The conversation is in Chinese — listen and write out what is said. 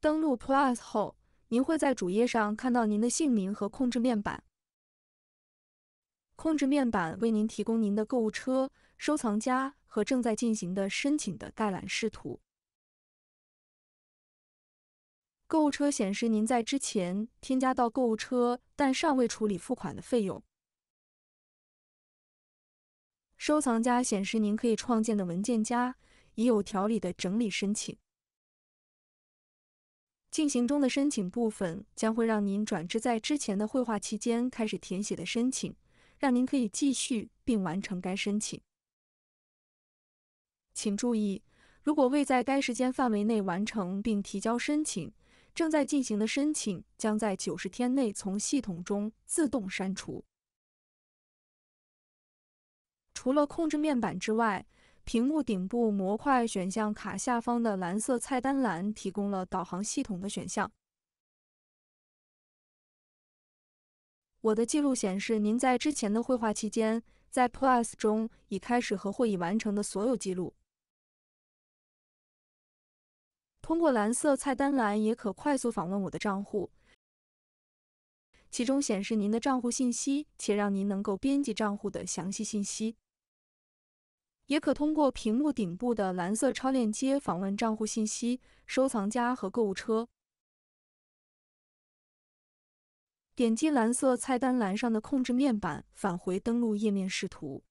登录 Plus 后，您会在主页上看到您的姓名和控制面板。控制面板为您提供您的购物车、收藏夹和正在进行的申请的概览视图。购物车显示您在之前添加到购物车但尚未处理付款的费用。收藏夹显示您可以创建的文件夹，已有条理的整理申请。进行中的申请部分将会让您转至在之前的绘画期间开始填写的申请，让您可以继续并完成该申请。请注意，如果未在该时间范围内完成并提交申请，正在进行的申请将在九十天内从系统中自动删除。除了控制面板之外，屏幕顶部模块选项卡下方的蓝色菜单栏提供了导航系统的选项。我的记录显示您在之前的绘画期间在 Plus 中已开始和或已完成的所有记录。通过蓝色菜单栏也可快速访问我的账户，其中显示您的账户信息，且让您能够编辑账户的详细信息。也可通过屏幕顶部的蓝色超链接访问账户信息、收藏夹和购物车。点击蓝色菜单栏上的控制面板，返回登录页面视图。